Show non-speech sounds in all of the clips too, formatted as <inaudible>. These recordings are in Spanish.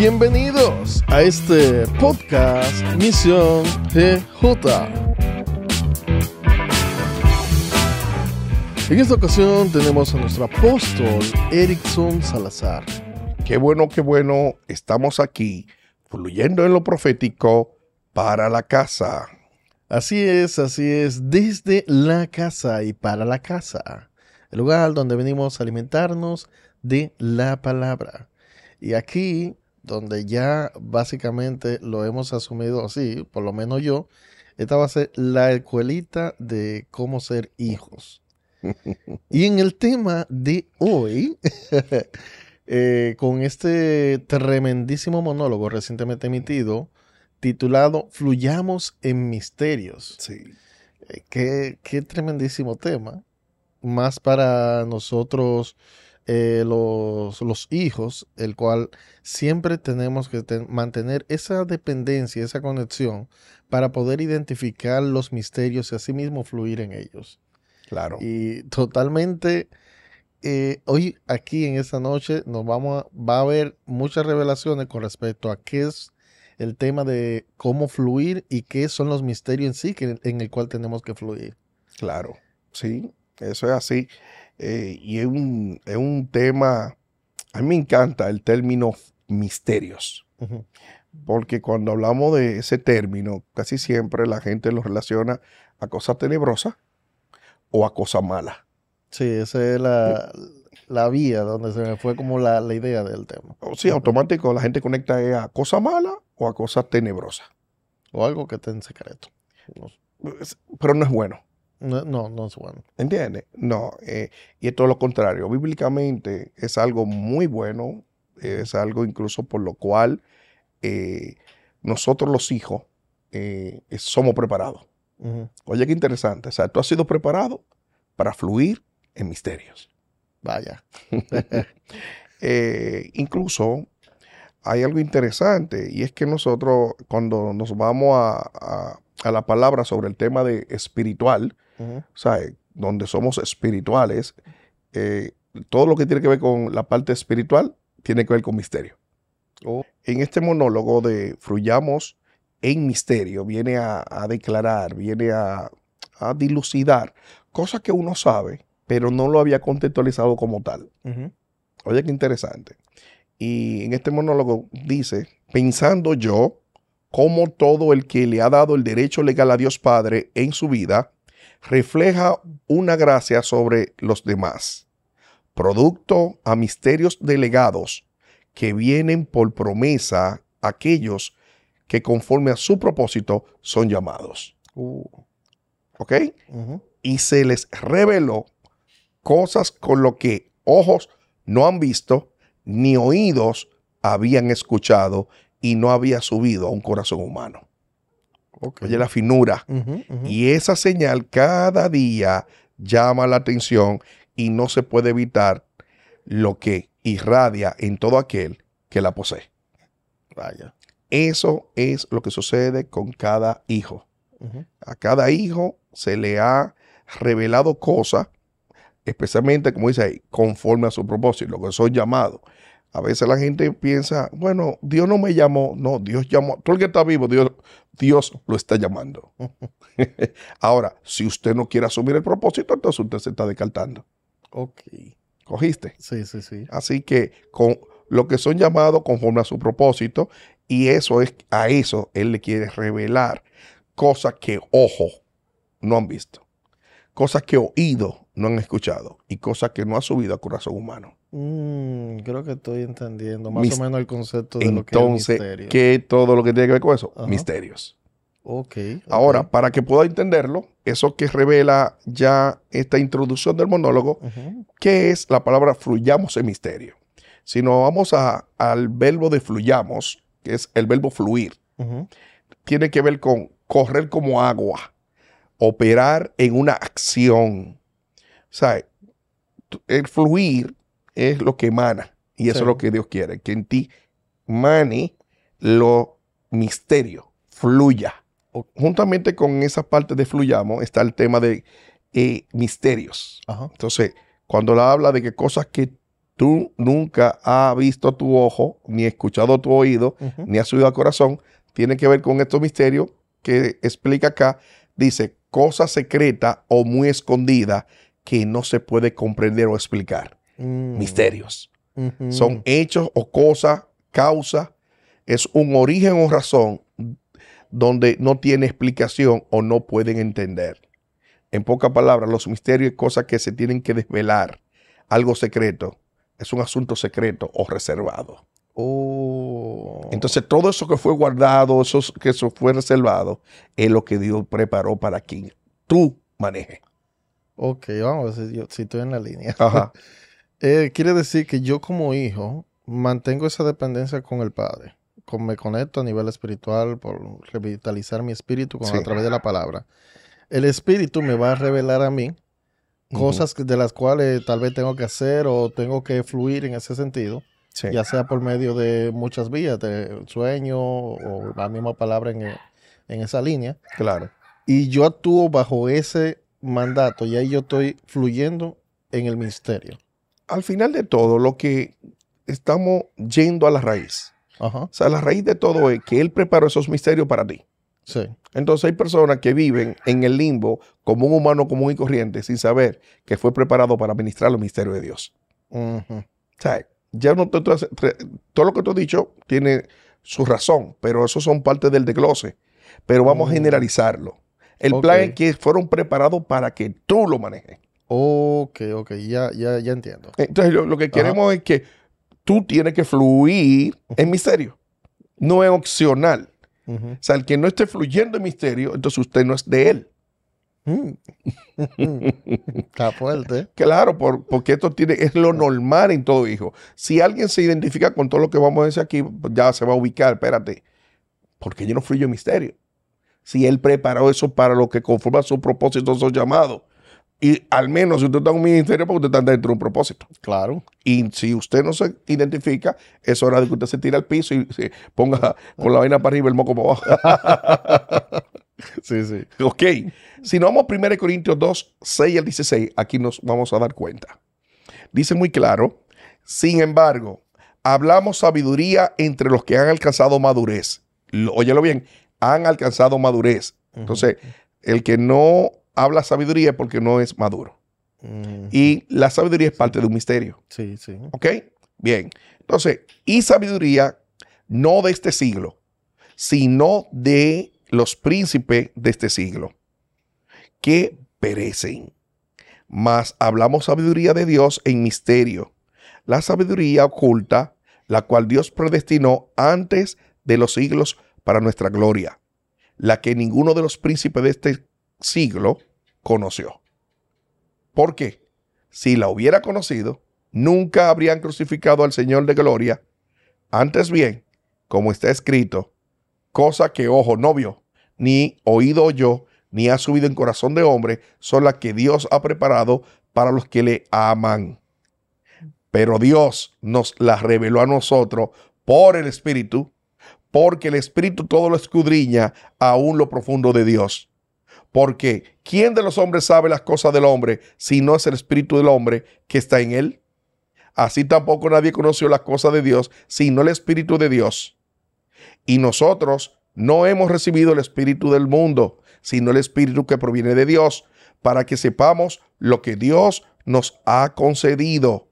Bienvenidos a este podcast Misión GJ. En esta ocasión tenemos a nuestro apóstol Erickson Salazar. Qué bueno, qué bueno, estamos aquí, fluyendo en lo profético para la casa. Así es, así es, desde la casa y para la casa, el lugar donde venimos a alimentarnos de la palabra. Y aquí donde ya básicamente lo hemos asumido así, por lo menos yo, esta va a ser la escuelita de cómo ser hijos. <laughs> y en el tema de hoy, <laughs> eh, con este tremendísimo monólogo recientemente emitido, titulado Fluyamos en Misterios. Sí. Eh, qué, qué tremendísimo tema. Más para nosotros eh, los, hijos, el cual siempre tenemos que mantener esa dependencia, esa conexión, para poder identificar los misterios y asimismo fluir en ellos. Claro. Y totalmente, eh, hoy aquí en esta noche nos vamos a, va a haber muchas revelaciones con respecto a qué es el tema de cómo fluir y qué son los misterios en sí que, en el cual tenemos que fluir. Claro, sí, eso es así. Eh, y es un, tema, a mí me encanta el término misterios, porque cuando hablamos de ese término, casi siempre la gente lo relaciona a cosas tenebrosas o a cosas malas. Sí, esa es la, eh, la vía donde se me fue como la, la idea del tema. Oh, sí, automático la gente conecta a cosa mala o a cosa tenebrosas. O algo que esté en secreto. Pero no es bueno. No, no, no, bueno. ¿Entiendes? No, eh, y es todo lo contrario. Bíblicamente es algo muy bueno, es algo incluso por lo cual eh, nosotros los hijos eh, somos preparados. Oye, qué interesante. O sea, tú has sido preparado para fluir en misterios. Vaya. <laughs> incluso hay algo interesante y es que nosotros cuando nos vamos a, a la palabra sobre el tema de espiritual, o sea, Donde somos espirituales, eh, todo lo que tiene que ver con la parte espiritual tiene que ver con misterio. Oh. En este monólogo de Fruyamos, en Misterio, viene a, declarar, viene a, dilucidar cosas que uno sabe, pero no lo había contextualizado como tal. Oye, qué interesante. Y en este monólogo dice, pensando yo, como todo el que le ha dado el derecho legal a Dios Padre en su vida, refleja una gracia sobre los demás, producto a misterios delegados que vienen por promesa aquellos que conforme a su propósito son llamados. Uh. ¿Ok? Y se les reveló cosas con lo que ojos no han visto, ni oídos habían escuchado y no había subido a un corazón humano. Oye, la finura. Y esa señal cada día llama la atención y no se puede evitar lo que irradia en todo aquel que la posee. Vaya. Eso es lo que sucede con cada hijo. A cada hijo se le ha revelado cosas, especialmente, como dice ahí, conforme a su propósito, lo que son llamados. A veces la gente piensa, bueno, Dios no me llamó. No, Dios llamó. Todo el que está vivo, Dios, lo está llamando. <laughs> Ahora, si usted no quiere asumir el propósito, entonces usted se está descartando. Ok. ¿Cogiste? Sí, sí, sí. Así que con lo que son llamados conforme a su propósito, y eso es, a eso Él le quiere revelar cosas que ojo no han visto, cosas que oído no han escuchado y cosas que no ha subido a corazón humano. Mm, creo que estoy entendiendo más o menos el concepto de lo que es misterio. ¿qué todo lo que tiene que ver con eso? Misterios. ok. Ahora, para que pueda entenderlo, eso que revela ya esta introducción del monólogo, qué es la palabra fluyamos en misterio. Si nos vamos a, al verbo de fluyamos, que es el verbo fluir, tiene que ver con correr como agua, operar en una acción. O sea, el fluir es lo que emana. Y eso es lo que Dios quiere, que en ti mane lo misterio, fluya. Juntamente con esa parte de fluyamos está el tema de eh, misterios. Entonces, cuando la habla de que cosas que tú nunca has visto tu ojo, ni escuchado tu oído, ni has subido al corazón, tiene que ver con estos misterios que explica acá. Dice, cosa secreta o muy escondida que no se puede comprender o explicar. Mm. misterios. Son hechos o cosas, causa, Es un origen o razón donde no tiene explicación o no pueden entender. En pocas palabras, los misterios y cosas que se tienen que desvelar. Algo secreto. Es un asunto secreto o reservado. Oh. Entonces todo eso que fue guardado, eso que eso fue reservado, es lo que Dios preparó para quien tú manejes. Ok, vamos, ver si estoy en la línea. Ajá. <laughs> Eh, quiere decir que yo como hijo mantengo esa dependencia con el Padre. me conecto a nivel espiritual por revitalizar mi espíritu a través de la palabra. El espíritu me va a revelar a mí cosas de las cuales tal vez tengo que hacer o tengo que fluir en ese sentido. Ya sea por medio de muchas vías, de sueño o la misma palabra en, esa línea. Claro. Y yo actúo bajo ese mandato y ahí yo estoy fluyendo en el ministerio al final de todo, lo que estamos yendo a la raíz. O sea, la raíz de todo es que Él preparó esos misterios para ti. Sí. Entonces hay personas que viven en el limbo como un humano común y corriente sin saber que fue preparado para administrar los misterios de Dios. ya no todo lo que tú has dicho tiene su razón, pero eso son parte del desglose. Pero vamos a mm. generalizarlo. El plan es que fueron preparados para que tú lo manejes. Ok, ok, ya, ya, ya entiendo. Entonces, lo, que queremos es que tú tienes que fluir en misterio. No es opcional. O sea, el que no esté fluyendo en misterio, entonces usted no es de él. Mm. <laughs> Está fuerte. Claro, por, porque esto tiene, es lo normal en todo hijo. Si alguien se identifica con todo lo que vamos a decir aquí, pues ya se va a ubicar. Espérate, porque yo no fluyo en misterio. Si él preparó eso para lo que conforma su propósito, su llamados. Y al menos si usted está en un ministerio, porque usted está dentro de un propósito. Claro. Y si usted no se identifica, es hora de que usted se tire al piso y se ponga con la vaina para arriba y el moco para abajo. <laughs> sí, sí. Ok. Si no vamos a 1 Corintios 2, 6 al 16, aquí nos vamos a dar cuenta. Dice muy claro, sin embargo, hablamos sabiduría entre los que han alcanzado madurez. Óyelo bien, han alcanzado madurez. Entonces, el que no habla sabiduría porque no es maduro. Y la sabiduría es parte de un misterio. Sí, sí. ¿Ok? Bien. Entonces, y sabiduría no de este siglo, sino de los príncipes de este siglo, que perecen. Mas hablamos sabiduría de Dios en misterio, la sabiduría oculta, la cual Dios predestinó antes de los siglos para nuestra gloria, la que ninguno de los príncipes de este siglo, conoció. ¿Por qué? Si la hubiera conocido, nunca habrían crucificado al Señor de Gloria. Antes bien, como está escrito, cosa que ojo no vio, ni oído yo ni ha subido en corazón de hombre, son las que Dios ha preparado para los que le aman. Pero Dios nos las reveló a nosotros por el Espíritu, porque el Espíritu todo lo escudriña aún lo profundo de Dios. Porque ¿quién de los hombres sabe las cosas del hombre si no es el espíritu del hombre que está en él? Así tampoco nadie conoció las cosas de Dios sino el espíritu de Dios. Y nosotros no hemos recibido el espíritu del mundo, sino el espíritu que proviene de Dios, para que sepamos lo que Dios nos ha concedido,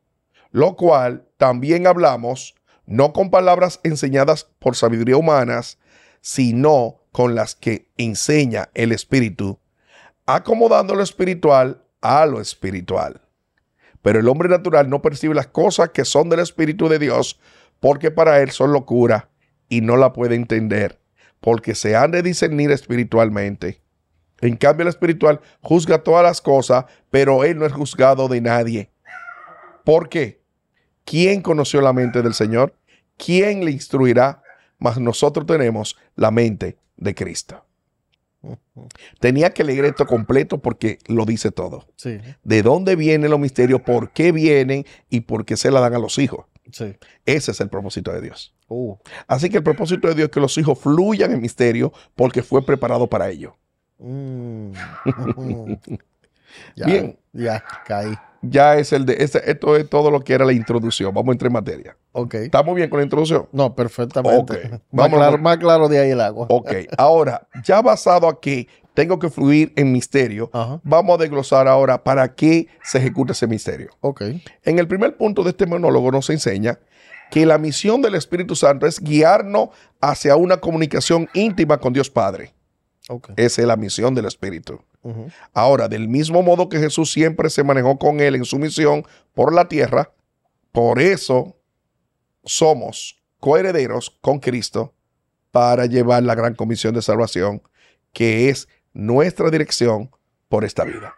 lo cual también hablamos, no con palabras enseñadas por sabiduría humanas, sino con con las que enseña el Espíritu, acomodando lo espiritual a lo espiritual. Pero el hombre natural no percibe las cosas que son del Espíritu de Dios, porque para él son locura y no la puede entender, porque se han de discernir espiritualmente. En cambio, el espiritual juzga todas las cosas, pero él no es juzgado de nadie. ¿Por qué? ¿Quién conoció la mente del Señor? ¿Quién le instruirá? Mas nosotros tenemos la mente de Cristo. Tenía que leer esto completo porque lo dice todo. Sí. De dónde vienen los misterios, por qué vienen y por qué se la dan a los hijos. Sí. Ese es el propósito de Dios. Uh. Así que el propósito de Dios es que los hijos fluyan en misterio porque fue preparado para ello. Mm. <laughs> <laughs> Bien. Ya, caí ya es el de. Este, esto es todo lo que era la introducción. Vamos a entrar en materia. ¿Estamos bien con la introducción? No, perfectamente. Vamos Más, hablar claro, más claro de ahí el agua. Ok. Ahora, ya basado aquí, tengo que fluir en misterio. Vamos a desglosar ahora para qué se ejecuta ese misterio. En el primer punto de este monólogo nos enseña que la misión del Espíritu Santo es guiarnos hacia una comunicación íntima con Dios Padre. Esa es la misión del Espíritu. Ahora, del mismo modo que Jesús siempre se manejó con él en su misión por la tierra, por eso somos coherederos con Cristo para llevar la gran comisión de salvación, que es nuestra dirección por esta vida.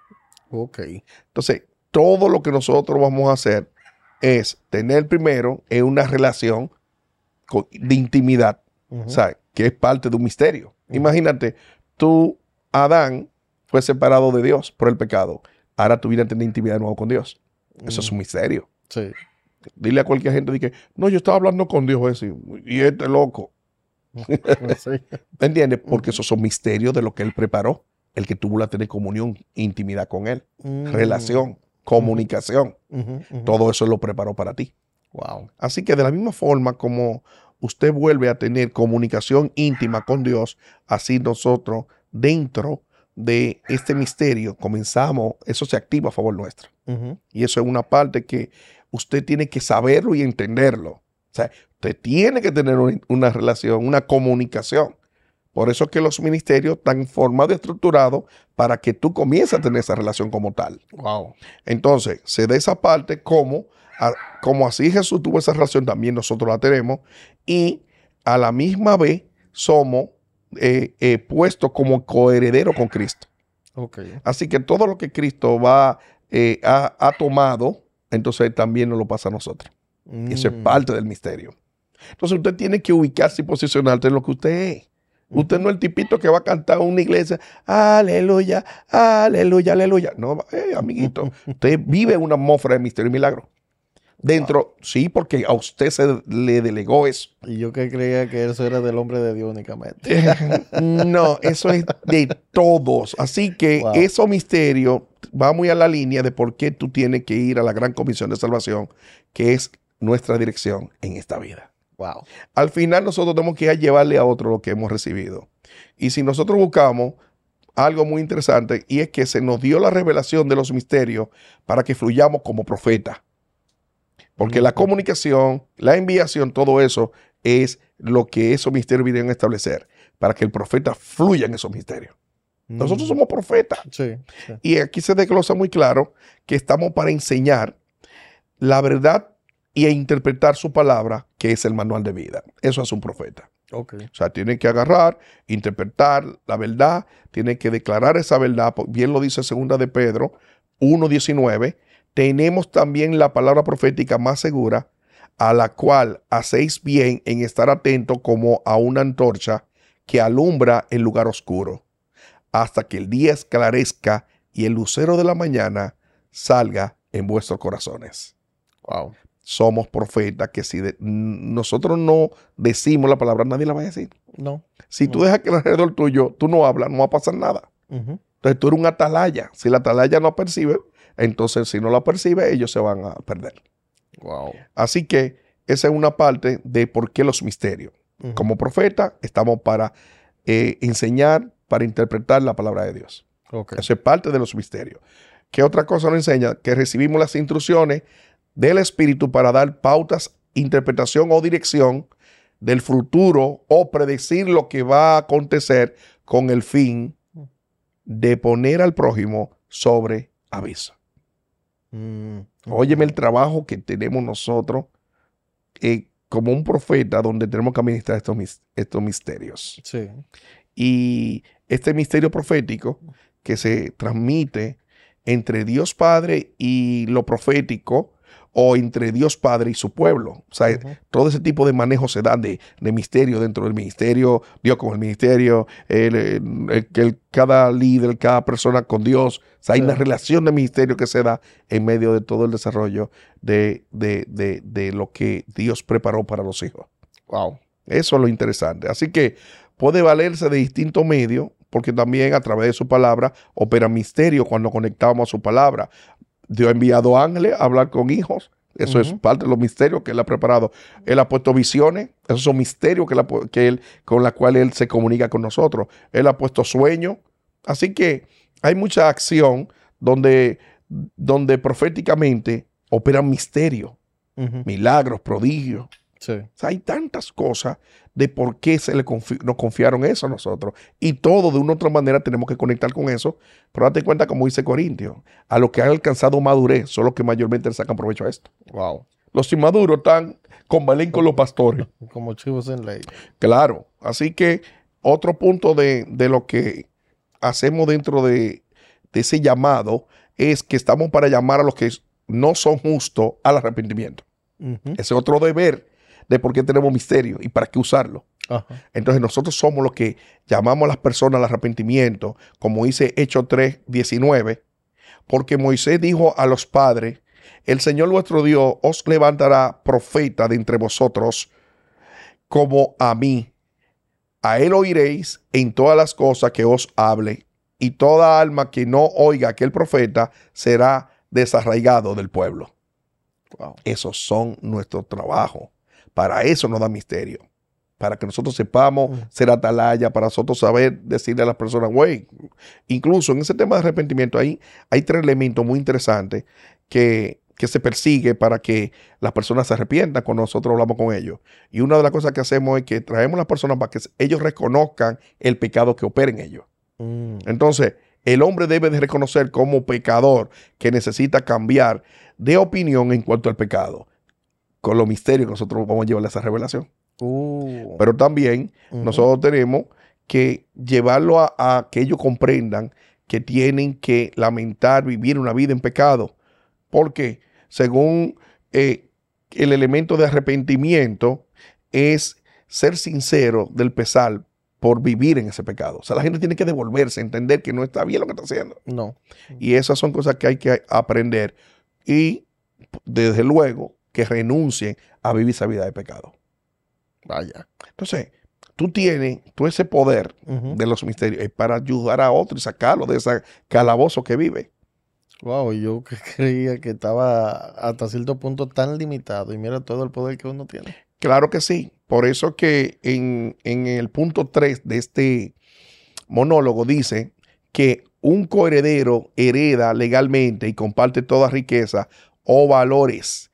Ok. Entonces, todo lo que nosotros vamos a hacer es tener primero en una relación de intimidad, que es parte de un misterio. Imagínate, tú, Adán, fue separado de Dios por el pecado. Ahora tu vida tener intimidad de nuevo con Dios. Eso es un mm. misterio. Sí. Dile a cualquier gente que, no, yo estaba hablando con Dios y este loco. ¿Te <laughs> ¿Entiendes? Mm. Porque esos son misterios de lo que Él preparó. El que tuvo la tener comunión, intimidad con Él, mm. relación, comunicación. Todo eso lo preparó para ti. Wow. Así que de la misma forma como usted vuelve a tener comunicación íntima con Dios, así nosotros dentro de este misterio comenzamos, eso se activa a favor nuestro. Y eso es una parte que usted tiene que saberlo y entenderlo. O sea, usted tiene que tener una relación, una comunicación. Por eso que los ministerios están formados y estructurados para que tú comiences a tener esa relación como tal. Wow. Entonces, se da esa parte como como así Jesús tuvo esa relación, también nosotros la tenemos. Y a la misma vez somos eh, eh, puestos como coherederos con Cristo. Así que todo lo que Cristo va, eh, ha, tomado, entonces también nos lo pasa a nosotros. Y eso es mm. parte del misterio. Entonces usted tiene que ubicarse y posicionarse en lo que usted es. Usted no es el tipito que va a cantar a una iglesia, aleluya, aleluya, aleluya. No, amiguito, <laughs> usted vive una atmósfera de misterio y milagro. Dentro, sí, porque a usted se le delegó eso. Y yo que creía que eso era del hombre de Dios únicamente. <laughs> no, eso es de todos. Así que eso misterio va muy a la línea de por qué tú tienes que ir a la gran comisión de salvación, que es nuestra dirección en esta vida. Wow. Al final nosotros tenemos que llevarle a otro lo que hemos recibido. Y si nosotros buscamos algo muy interesante, y es que se nos dio la revelación de los misterios para que fluyamos como profetas porque la comunicación, la enviación, todo eso es lo que esos misterios vienen a establecer para que el profeta fluya en esos misterios. Nosotros mm. somos profetas. Y aquí se desglosa muy claro que estamos para enseñar la verdad y interpretar su palabra, que es el manual de vida. Eso es un profeta. Okay. O sea, tiene que agarrar, interpretar la verdad, tiene que declarar esa verdad. Bien lo dice segunda de Pedro 1.19 tenemos también la palabra profética más segura, a la cual hacéis bien en estar atento como a una antorcha que alumbra el lugar oscuro, hasta que el día esclarezca y el lucero de la mañana salga en vuestros corazones. Wow. Somos profetas que si nosotros no decimos la palabra, nadie la va a decir. No. Si tú dejas que el alrededor tuyo, tú no hablas, no va a pasar nada. Entonces tú eres un atalaya. Si la atalaya no percibe, entonces, si no la percibe, ellos se van a perder. Wow. Así que esa es una parte de por qué los misterios. Como profeta, estamos para eh, enseñar, para interpretar la palabra de Dios. Okay. es parte de los misterios. ¿Qué otra cosa nos enseña? Que recibimos las instrucciones del Espíritu para dar pautas, interpretación o dirección del futuro o predecir lo que va a acontecer con el fin mm. de poner al prójimo sobre aviso. Mm, óyeme el trabajo que tenemos nosotros eh, como un profeta donde tenemos que administrar estos, misterios. Y este misterio profético que se transmite entre Dios Padre y lo profético, o entre Dios Padre y su pueblo. O sea, todo ese tipo de manejo se da de, misterio dentro del ministerio, Dios con el ministerio, el, cada líder, cada persona con Dios. hay una relación de ministerio que se da en medio de todo el desarrollo de, de lo que Dios preparó para los hijos. Wow. Eso es lo interesante. Así que puede valerse de distintos medios, porque también a través de su palabra opera misterio cuando conectamos a su palabra. Dios ha enviado ángeles a hablar con hijos. Eso es parte de los misterios que Él ha preparado. Él ha puesto visiones. Esos son misterios que con la cual Él se comunica con nosotros. Él ha puesto sueños. Así que hay mucha acción donde, donde proféticamente operan misterios, milagros, prodigios, hay tantas cosas de por qué se le nos confiaron eso a nosotros. Y todo de una u otra manera tenemos que conectar con eso. Pero date cuenta, como dice Corintio, a los que han alcanzado madurez son los que mayormente le sacan provecho a esto. Wow. Los inmaduros están con Balén con los pastores. <laughs> Como chivos en ley. Claro. Así que otro punto de, lo que hacemos dentro de, ese llamado es que estamos para llamar a los que no son justos al arrepentimiento. Ese otro deber de por qué tenemos misterio y para qué usarlo. Entonces nosotros somos los que llamamos a las personas al arrepentimiento, como dice Hecho 3, 19, porque Moisés dijo a los padres, el Señor vuestro Dios os levantará profeta de entre vosotros como a mí. A él oiréis en todas las cosas que os hable, y toda alma que no oiga aquel profeta será desarraigado del pueblo. Esos son nuestro trabajo. Para eso nos da misterio. Para que nosotros sepamos ser atalaya, para nosotros saber decirle a las personas, güey, incluso en ese tema de arrepentimiento hay tres elementos muy interesantes que, se persigue para que las personas se arrepientan cuando nosotros hablamos con ellos. Y una de las cosas que hacemos es que traemos a las personas para que ellos reconozcan el pecado que opera en ellos. Mm. Entonces, el hombre debe de reconocer como pecador que necesita cambiar de opinión en cuanto al pecado con los misterios que nosotros vamos a llevarle a esa revelación. Uh. Pero también nosotros tenemos que llevarlo a, que ellos comprendan que tienen que lamentar vivir una vida en pecado. Porque según eh, el elemento de arrepentimiento es ser sincero del pesar por vivir en ese pecado. O sea, la gente tiene que devolverse, entender que no está bien lo que está haciendo. No. Y esas son cosas que hay que aprender. Y desde luego, que renuncien a vivir esa vida de pecado. Vaya. Entonces, tú tienes tú ese poder de los misterios para ayudar a otro y sacarlo de ese calabozo que vive. Wow, yo <laughs> creía que estaba hasta cierto punto tan limitado y mira todo el poder que uno tiene. Claro que sí. Por eso que en, en el punto 3 de este monólogo dice que un coheredero hereda legalmente y comparte toda riqueza o valores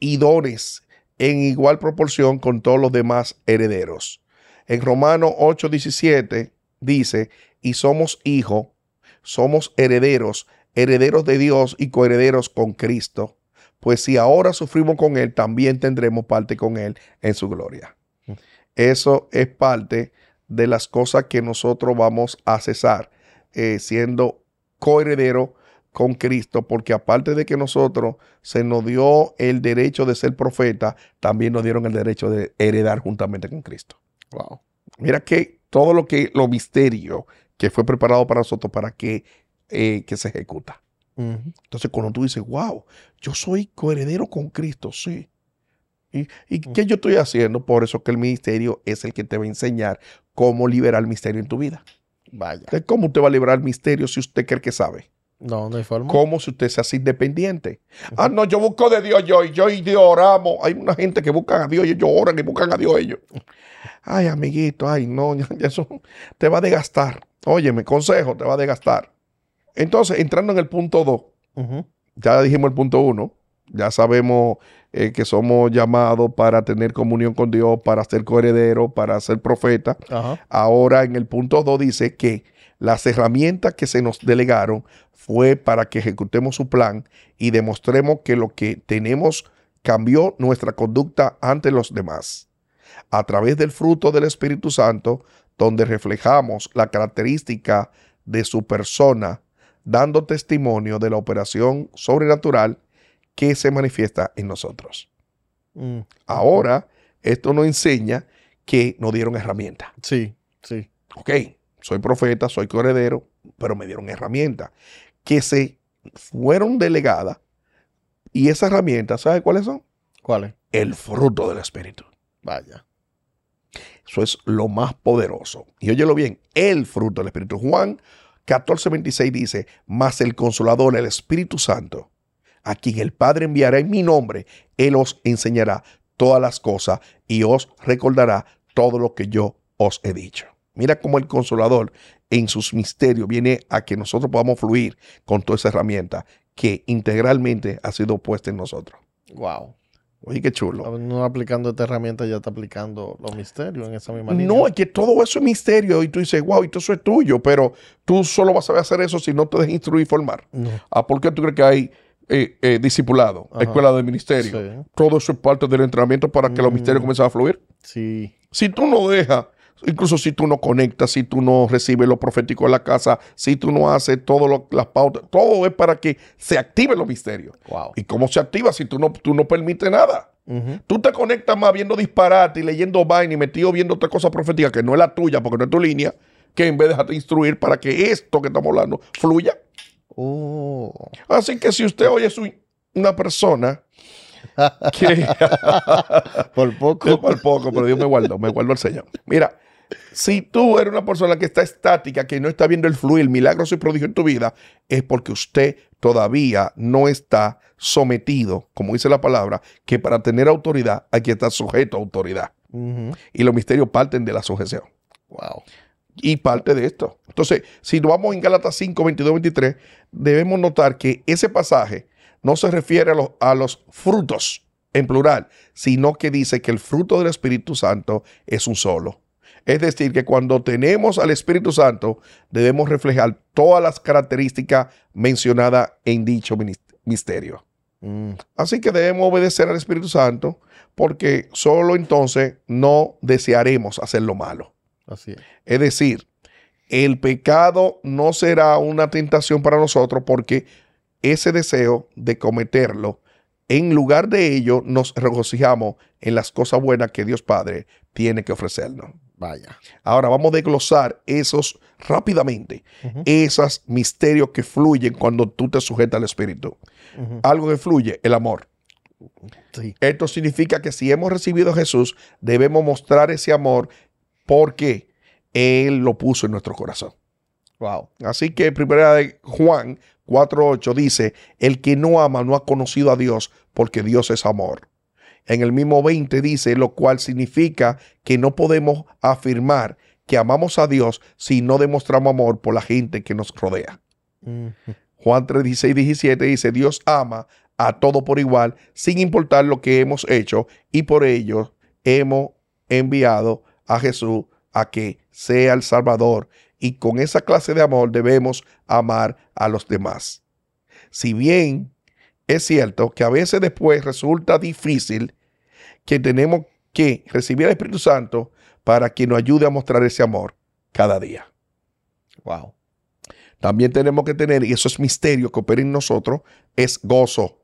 y dones en igual proporción con todos los demás herederos. En Romanos 8:17 dice, y somos hijos, somos herederos, herederos de Dios y coherederos con Cristo, pues si ahora sufrimos con Él, también tendremos parte con Él en su gloria. Eso es parte de las cosas que nosotros vamos a cesar, eh, siendo coheredero con Cristo, porque aparte de que nosotros se nos dio el derecho de ser profeta, también nos dieron el derecho de heredar juntamente con Cristo. Wow. Mira que todo lo que, lo misterio que fue preparado para nosotros, para que, eh, que se ejecuta. Entonces, cuando tú dices, wow, yo soy coheredero con Cristo, sí. ¿Y, y qué yo estoy haciendo? Por eso que el ministerio es el que te va a enseñar cómo liberar el misterio en tu vida. Vaya. ¿Cómo usted va a liberar el misterio si usted cree que sabe? No, no hay forma. ¿Cómo si usted se hace independiente? Ah, no, yo busco de Dios yo y yo y Dios oramos. Hay una gente que busca a Dios y ellos oran y buscan a Dios ellos. Ay, amiguito, ay, no, <laughs> eso te va a desgastar. Óyeme, consejo, te va a desgastar. Entonces, entrando en el punto 2, ya dijimos el punto 1, ya sabemos eh, que somos llamados para tener comunión con Dios, para ser coheredero, para ser profeta. Ahora en el punto 2 dice que las herramientas que se nos delegaron fue para que ejecutemos su plan y demostremos que lo que tenemos cambió nuestra conducta ante los demás. A través del fruto del Espíritu Santo, donde reflejamos la característica de su persona, dando testimonio de la operación sobrenatural que se manifiesta en nosotros. Mm, Ahora, esto nos enseña que nos dieron herramientas. Sí, sí. Ok soy profeta, soy corredero, pero me dieron herramientas que se fueron delegadas. Y esas herramientas, ¿sabes cuáles son? ¿Cuáles? El fruto del Espíritu. Vaya. Eso es lo más poderoso. Y óyelo bien, el fruto del Espíritu. Juan 14, 26 dice, mas el consolador, el Espíritu Santo, a quien el Padre enviará en mi nombre, Él os enseñará todas las cosas y os recordará todo lo que yo os he dicho. Mira cómo el consolador en sus misterios viene a que nosotros podamos fluir con toda esa herramienta que integralmente ha sido puesta en nosotros. Wow. Oye, qué chulo. No aplicando esta herramienta ya está aplicando los misterios en esa misma línea. No, es que todo eso es misterio y tú dices, wow, y todo eso es tuyo, pero tú solo vas a saber hacer eso si no te dejas instruir y formar. ¿Ah, ¿Por qué tú crees que hay eh, eh discipulado, escuela de ministerio? Todo eso es parte del entrenamiento para que los mm. misterios comiencen a fluir. Sí. Si tú no dejas Incluso si tú no conectas, si tú no recibes lo profético en la casa, si tú no haces todas las pautas, todo es para que se activen los misterios. ¿Y cómo se activa si tú no, tú no permites nada? Tú te conectas más viendo disparate y leyendo vaina y metido viendo otra cosa profética que no es la tuya porque no es tu línea, que en vez de dejarte instruir para que esto que estamos hablando fluya. Oh. Así que si usted hoy es una persona <laughs> que... por poco. <laughs> por poco, pero Dios me guardó, me guardó el Señor. Mira, si tú eres una persona que está estática, que no está viendo el fluir, milagro y prodigio en tu vida, es porque usted todavía no está sometido, como dice la palabra, que para tener autoridad hay que estar sujeto a autoridad. Y los misterios parten de la sujeción. Wow. Y parte de esto. Entonces, si nos vamos en Galatas 5, 22, 23, debemos notar que ese pasaje no se refiere a los, a los frutos en plural, sino que dice que el fruto del Espíritu Santo es un solo es decir, que cuando tenemos al Espíritu Santo, debemos reflejar todas las características mencionadas en dicho misterio. Mm. Así que debemos obedecer al Espíritu Santo porque solo entonces no desearemos hacer lo malo. Así es decir, el pecado no será una tentación para nosotros porque ese deseo de cometerlo, en lugar de ello, nos regocijamos en las cosas buenas que Dios Padre tiene que ofrecernos. Vaya. Ahora vamos a desglosar esos rápidamente, esos misterios que fluyen cuando tú te sujetas al Espíritu. Algo que fluye, el amor. Sí. Esto significa que si hemos recibido a Jesús, debemos mostrar ese amor porque Él lo puso en nuestro corazón. Wow. Así que primera de Juan 4.8 dice, el que no ama no ha conocido a Dios porque Dios es amor. En el mismo 20 dice, lo cual significa que no podemos afirmar que amamos a Dios si no demostramos amor por la gente que nos rodea. Juan 3, 16, 17 dice, Dios ama a todo por igual, sin importar lo que hemos hecho, y por ello hemos enviado a Jesús a que sea el Salvador. Y con esa clase de amor debemos amar a los demás. Si bien es cierto que a veces después resulta difícil que tenemos que recibir al Espíritu Santo para que nos ayude a mostrar ese amor cada día. Wow. También tenemos que tener, y eso es misterio que opera en nosotros, es gozo.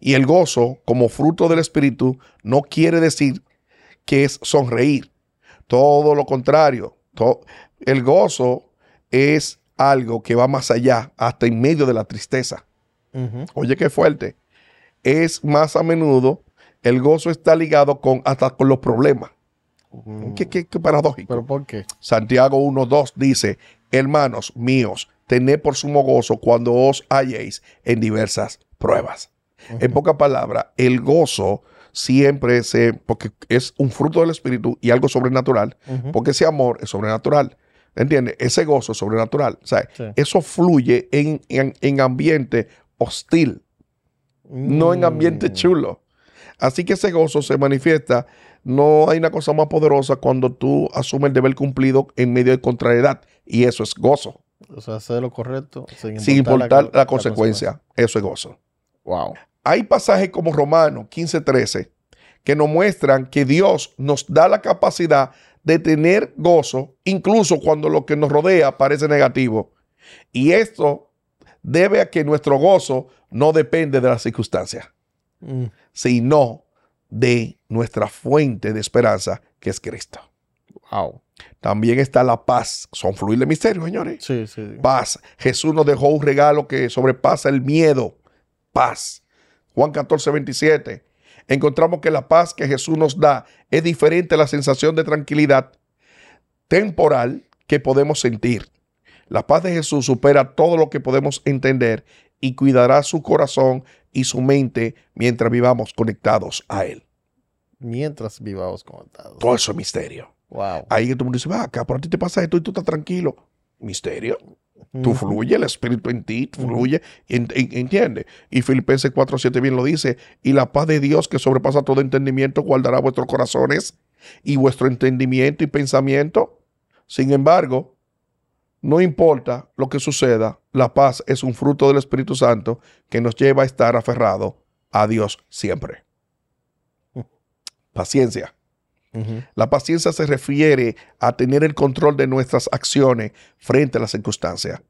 Y el gozo, como fruto del Espíritu, no quiere decir que es sonreír. Todo lo contrario. el gozo es algo que va más allá, hasta en medio de la tristeza. Oye, qué fuerte. Es más a menudo, el gozo está ligado con hasta con los problemas. Mm. qué, paradójico. ¿Pero por qué? Santiago 1.2 dice, hermanos míos, tened por sumo gozo cuando os halléis en diversas pruebas. En pocas palabras, el gozo siempre se, porque es un fruto del Espíritu y algo sobrenatural, porque ese amor es sobrenatural. ¿Entiendes? Ese gozo es sobrenatural. eso fluye en, en, en ambiente hostil, no en ambiente mm. chulo. Así que ese gozo se manifiesta. No hay una cosa más poderosa cuando tú asumes el deber cumplido en medio de contrariedad. Y eso es gozo. O sea, hacer lo correcto sin importar, la, consecuencia. Eso es gozo. Wow. Hay pasajes como Romanos 15:13 que nos muestran que Dios nos da la capacidad de tener gozo incluso cuando lo que nos rodea parece negativo. Y esto debe a que nuestro gozo no depende de las circunstancias, mm. sino de nuestra fuente de esperanza, que es Cristo. Wow. También está la paz. Son fluir de misterio, señores. Sí, sí. Paz. Jesús nos dejó un regalo que sobrepasa el miedo. Paz. Juan 14, 27. Encontramos que la paz que Jesús nos da es diferente a la sensación de tranquilidad temporal que podemos sentir. La paz de Jesús supera todo lo que podemos entender y cuidará su corazón y su mente mientras vivamos conectados a Él. Mientras vivamos conectados. Todo eso es misterio. Wow. Ahí el mundo dice, va acá, por a ti te pasa esto y tú estás tranquilo. Misterio. Tú fluye, el Espíritu en ti fluye, entiende. Y Filipenses 4.7 bien lo dice, y la paz de Dios que sobrepasa todo entendimiento guardará vuestros corazones y vuestro entendimiento y pensamiento. Sin embargo, no importa lo que suceda, la paz es un fruto del Espíritu Santo que nos lleva a estar aferrado a Dios siempre. Paciencia. La paciencia se refiere a tener el control de nuestras acciones frente a las circunstancias.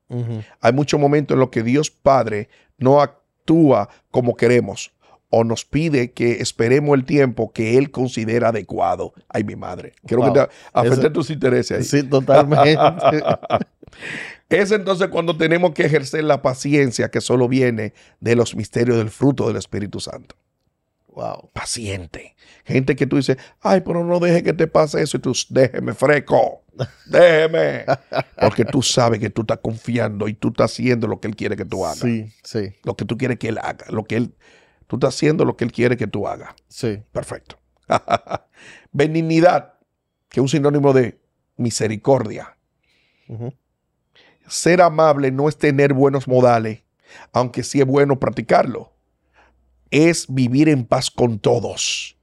Hay muchos momentos en los que Dios Padre no actúa como queremos, o nos pide que esperemos el tiempo que él considera adecuado. Ay, mi madre. Quiero que te afecte tus intereses ahí. Sí, totalmente. <laughs> es entonces cuando tenemos que ejercer la paciencia que solo viene de los misterios del fruto del Espíritu Santo. Wow. Paciente. Gente que tú dices, ay, pero no deje que te pase eso. Y tú, déjeme freco, Déjeme. <laughs> Porque tú sabes que tú estás confiando y tú estás haciendo lo que él quiere que tú hagas. Sí, sí. Lo que tú quieres que él haga. Lo que él Tú estás haciendo lo que Él quiere que tú hagas. Sí. Perfecto. <laughs> Benignidad, que es un sinónimo de misericordia. Ser amable no es tener buenos modales, aunque sí es bueno practicarlo. Es vivir en paz con todos,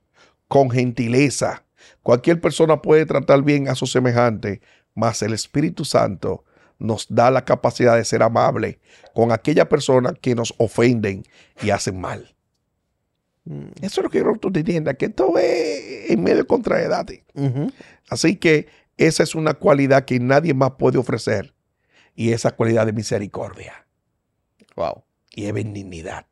con gentileza. Cualquier persona puede tratar bien a su semejante, mas el Espíritu Santo nos da la capacidad de ser amable con aquella persona que nos ofenden y hacen mal. Mm. Eso es lo que quiero que tú entiendas, que esto es en medio de edad. Así que esa es una cualidad que nadie más puede ofrecer. Y esa cualidad de misericordia. Wow. Y es benignidad.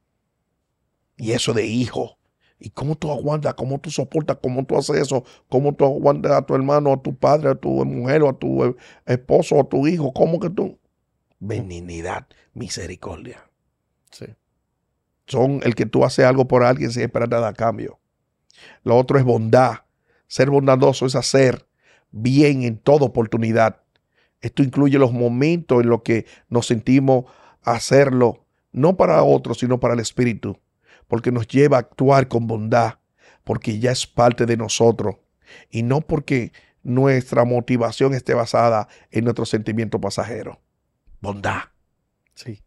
Y eso de hijo. ¿Y cómo tú aguantas? ¿Cómo tú soportas? ¿Cómo tú haces eso? ¿Cómo tú aguantas a tu hermano, a tu padre, a tu mujer, o a tu esposo, a tu hijo? ¿Cómo que tú? Benignidad, misericordia. Sí son el que tú haces algo por alguien sin esperar nada a cambio. Lo otro es bondad. Ser bondadoso es hacer bien en toda oportunidad. Esto incluye los momentos en los que nos sentimos hacerlo, no para otros, sino para el Espíritu, porque nos lleva a actuar con bondad, porque ya es parte de nosotros, y no porque nuestra motivación esté basada en nuestro sentimiento pasajero. Bondad. Sí.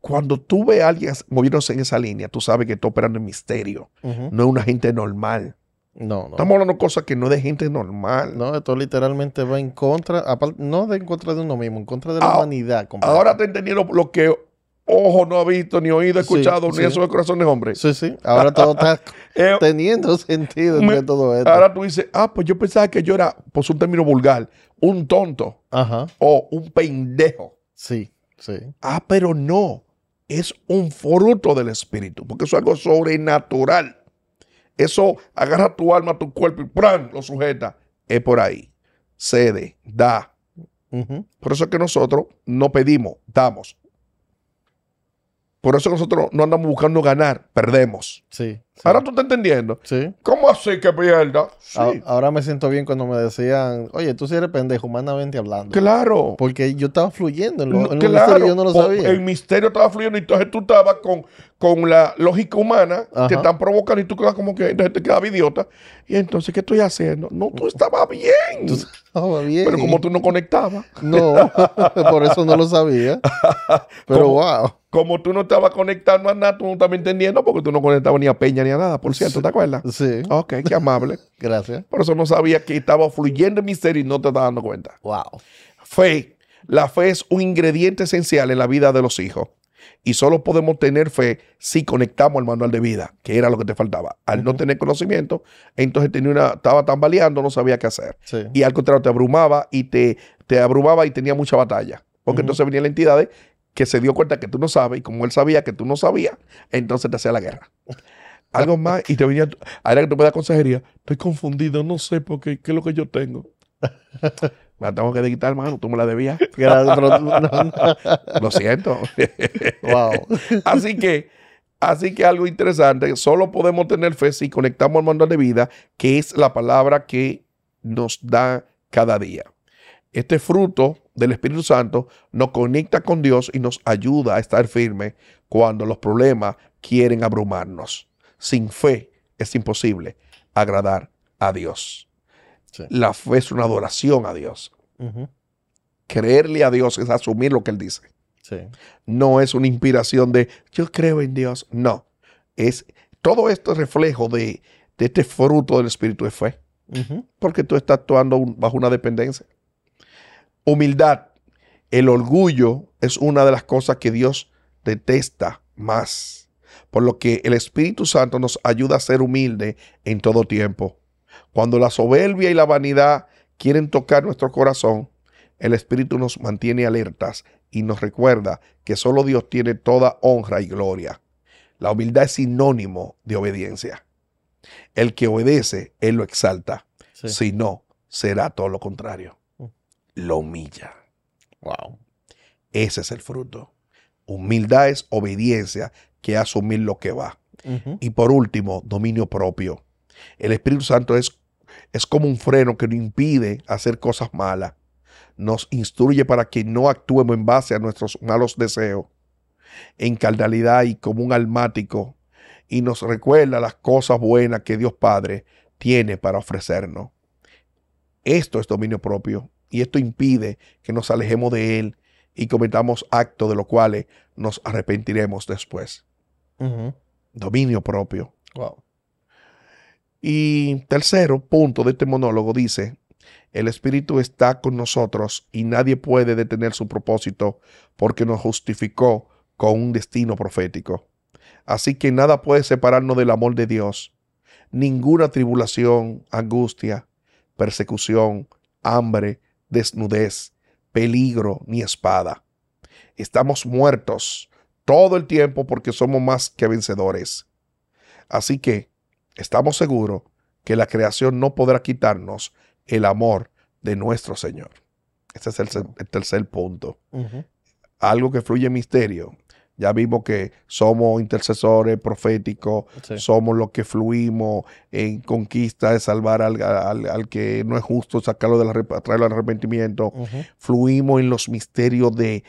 Cuando tú ves a alguien moviéndose en esa línea, tú sabes que está operando en misterio. No es una gente normal. No, no. Estamos hablando de cosas que no es de gente normal. No, esto literalmente va en contra, no de en contra de uno mismo, en contra de la ah, humanidad. Ahora te entendiendo lo que ojo no ha visto, ni oído, escuchado, ni eso de corazones, de hombre. Sí, sí. Ahora ah, todo está <laughs> eh, teniendo sentido entre todo esto. Ahora tú dices, ah, pues yo pensaba que yo era, por pues, su término vulgar, un tonto Ajá. o un pendejo. Sí, sí. Ah, pero no es un fruto del Espíritu, porque eso es algo sobrenatural. Eso agarra tu alma, tu cuerpo y ¡pran! lo sujeta. Es por ahí. Cede, da. Por eso es que nosotros no pedimos, damos. Por eso nosotros no andamos buscando ganar, perdemos. Sí. Ahora tú estás entendiendo. Sí. ¿Cómo así que pierda? Sí. Ahora, me siento bien cuando me decían, oye, tú eres pendejo, humanamente hablando. Claro. Porque yo estaba fluyendo en, lo, yo no lo sabía. El misterio estaba fluyendo y entonces tú estabas con, con la lógica humana, que te están provocando y tú quedas como que entonces te quedabas idiota. Y entonces, ¿qué estoy haciendo? No, tú estabas bien. estabas bien. Pero como tú no conectabas. No, <laughs> por eso no lo sabía. <laughs> Pero wow. Como tú no estabas conectando a nada, tú no estabas entendiendo porque tú no conectabas ni a Peña ni nada, por cierto, ¿te acuerdas? Sí. Ok, qué amable. <laughs> Gracias. Por eso no sabía que estaba fluyendo el y no te estaba dando cuenta. Wow. Fe. La fe es un ingrediente esencial en la vida de los hijos. Y solo podemos tener fe si conectamos al manual de vida, que era lo que te faltaba. Al no tener conocimiento, entonces tenía una, estaba tambaleando, no sabía qué hacer. Y al contrario, te abrumaba y te, te abrumaba y tenía mucha batalla. Porque entonces venía la entidad que se dio cuenta que tú no sabes, y como él sabía que tú no sabías, entonces te hacía la guerra algo más y te venía, ahora que tú me das consejería, estoy confundido, no sé por qué, qué es lo que yo tengo. <laughs> Me la tengo que quitar, hermano, tú me la debías. <laughs> <laughs> lo siento. wow. así que, así que algo interesante, solo podemos tener fe si conectamos al mando de vida, que es la palabra que nos da cada día. Este fruto del Espíritu Santo nos conecta con Dios y nos ayuda a estar firme cuando los problemas quieren abrumarnos. Sin fe es imposible agradar a Dios. La fe es una adoración a Dios. Creerle a Dios es asumir lo que Él dice. No es una inspiración de yo creo en Dios. No. Es todo esto es reflejo de, este fruto del espíritu de fe. Porque tú estás actuando bajo una dependencia. Humildad. El orgullo es una de las cosas que Dios detesta más por lo que el Espíritu Santo nos ayuda a ser humilde en todo tiempo. Cuando la soberbia y la vanidad quieren tocar nuestro corazón, el Espíritu nos mantiene alertas y nos recuerda que solo Dios tiene toda honra y gloria. La humildad es sinónimo de obediencia. El que obedece, Él lo exalta. Si no, será todo lo contrario. Mm. Lo humilla. Wow. Ese es el fruto. Humildad es obediencia que asumir lo que va. Y por último, dominio propio. El Espíritu Santo es, es como un freno que nos impide hacer cosas malas. Nos instruye para que no actuemos en base a nuestros malos deseos, en carnalidad y como un almático. Y nos recuerda las cosas buenas que Dios Padre tiene para ofrecernos. Esto es dominio propio y esto impide que nos alejemos de Él y cometamos actos de los cuales nos arrepentiremos después. Dominio propio. Y tercero punto de este monólogo dice, el Espíritu está con nosotros y nadie puede detener su propósito porque nos justificó con un destino profético. Así que nada puede separarnos del amor de Dios. Ninguna tribulación, angustia, persecución, hambre, desnudez, peligro ni espada. Estamos muertos todo el tiempo porque somos más que vencedores. Así que estamos seguros que la creación no podrá quitarnos el amor de nuestro Señor. Ese es el, tercer punto. Algo que fluye en misterio ya vimos que somos intercesores proféticos, somos los que fluimos en conquista de salvar al, que no es justo, sacarlo la traerlo al arrepentimiento. Fluimos en los misterios de,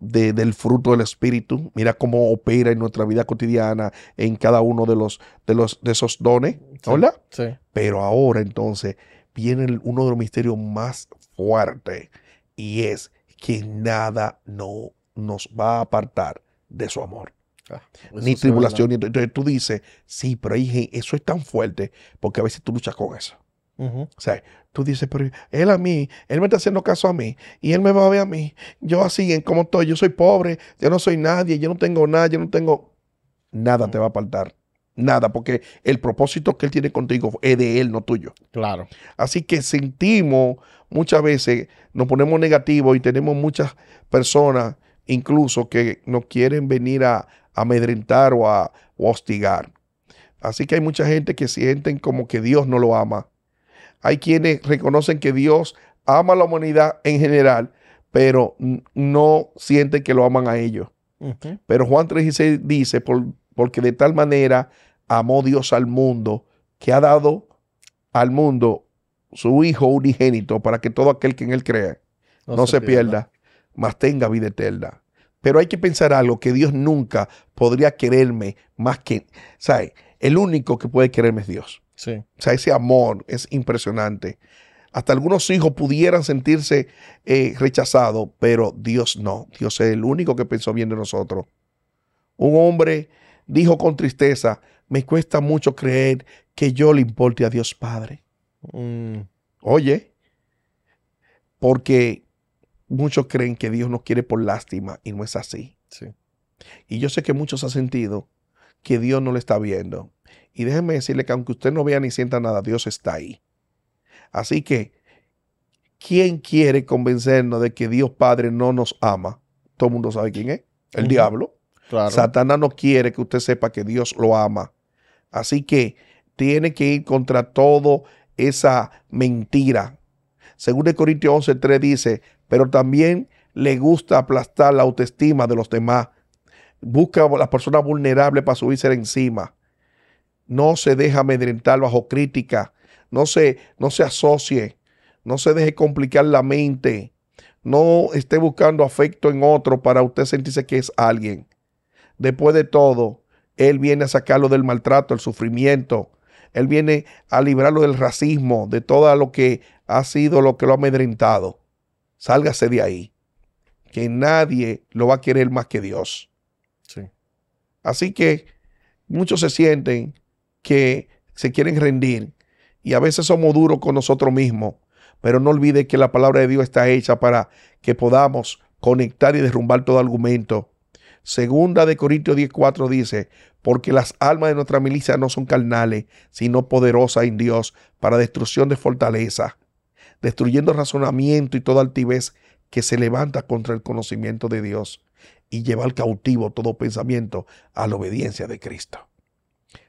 del fruto del Espíritu. Mira cómo opera en nuestra vida cotidiana, en cada uno de, los, de, los, de esos dones. ¿Hola? Sí. Pero ahora entonces viene uno de los misterios más fuertes y es que nada no nos va a apartar de su amor. Ah, ni tribulación, ni, entonces tú dices, sí, pero eso es tan fuerte porque a veces tú luchas con eso. O sea, tú dices, pero él a mí, él me está haciendo caso a mí y él me va a ver a mí. Yo así, eh, como estoy, yo soy pobre, yo no soy nadie, yo no tengo nada, yo no tengo... Nada te va a apartar nada, porque el propósito que Él tiene contigo es de Él, no tuyo. Claro. Así que sentimos muchas veces, nos ponemos negativos y tenemos muchas personas incluso que no quieren venir a amedrentar o a hostigar. Así que hay mucha gente que sienten como que Dios no lo ama. Hay quienes reconocen que Dios ama a la humanidad en general, pero no sienten que lo aman a ellos. Pero Juan 3:16 dice, porque de tal manera amó Dios al mundo, que ha dado al mundo su Hijo unigénito para que todo aquel que en él crea no, se, pierda más tenga vida eterna. Pero hay que pensar algo, que Dios nunca podría quererme más que, ¿sabes? El único que puede quererme es Dios. Sí. O sea, ese amor es impresionante. Hasta algunos hijos pudieran sentirse eh, rechazados, pero Dios no. Dios es el único que pensó bien de nosotros. Un hombre dijo con tristeza, me cuesta mucho creer que yo le importe a Dios Padre. Mm. Oye, porque muchos creen que Dios nos quiere por lástima y no es así. Y yo sé que muchos han sentido que Dios no le está viendo. Y déjenme decirle que aunque usted no vea ni sienta nada, Dios está ahí. Así que, ¿quién quiere convencernos de que Dios Padre no nos ama? Todo el mundo sabe quién es. El diablo. Satanás no quiere que usted sepa que Dios lo ama. Así que tiene que ir contra todo esa mentira según de Corintios 11, dice, pero también le gusta aplastar la autoestima de los demás. Busca a las personas vulnerables para subirse encima. No se deja amedrentar bajo crítica. No se, no se asocie. No se deje complicar la mente. No esté buscando afecto en otro para usted sentirse que es alguien. Después de todo, Él viene a sacarlo del maltrato, el sufrimiento, él viene a librarlo del racismo, de todo lo que ha sido lo que lo ha amedrentado. Sálgase de ahí, que nadie lo va a querer más que Dios. Sí. Así que muchos se sienten que se quieren rendir y a veces somos duros con nosotros mismos, pero no olvide que la palabra de Dios está hecha para que podamos conectar y derrumbar todo argumento Segunda de Corintios 10:4 dice, porque las almas de nuestra milicia no son carnales, sino poderosas en Dios para destrucción de fortaleza, destruyendo razonamiento y toda altivez que se levanta contra el conocimiento de Dios y lleva al cautivo todo pensamiento a la obediencia de Cristo.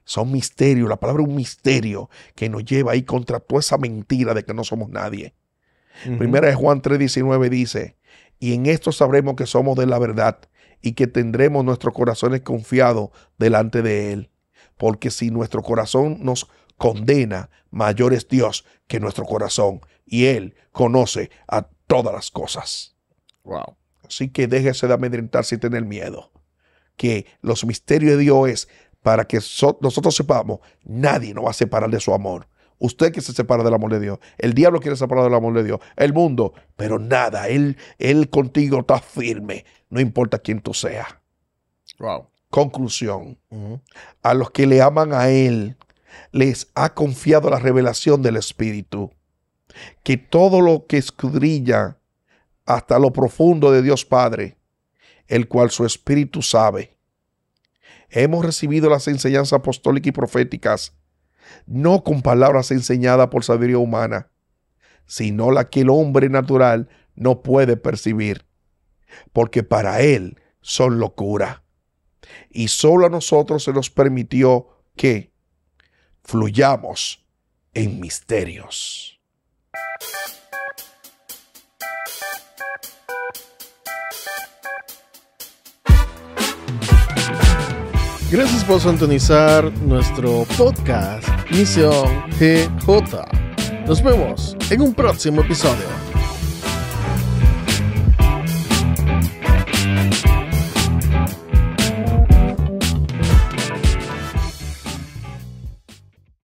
Son misterios, la palabra es un misterio que nos lleva ahí contra toda esa mentira de que no somos nadie. Primera de Juan 3:19 dice, y en esto sabremos que somos de la verdad y que tendremos nuestros corazones confiados delante de Él. Porque si nuestro corazón nos condena, mayor es Dios que nuestro corazón. Y Él conoce a todas las cosas. Wow. Así que déjese de amedrentar sin tener miedo. Que los misterios de Dios es para que nosotros sepamos, nadie nos va a separar de su amor. Usted que se separa del amor de Dios. El diablo quiere separar del amor de Dios. El mundo. Pero nada, él, él contigo está firme. No importa quién tú seas. Conclusión. A los que le aman a Él, les ha confiado la revelación del Espíritu. Que todo lo que escudrilla hasta lo profundo de Dios Padre, el cual su Espíritu sabe. Hemos recibido las enseñanzas apostólicas y proféticas no con palabras enseñadas por sabiduría humana, sino la que el hombre natural no puede percibir, porque para él son locura. Y solo a nosotros se nos permitió que fluyamos en misterios. Gracias por sintonizar nuestro podcast Misión GJ. Nos vemos en un próximo episodio.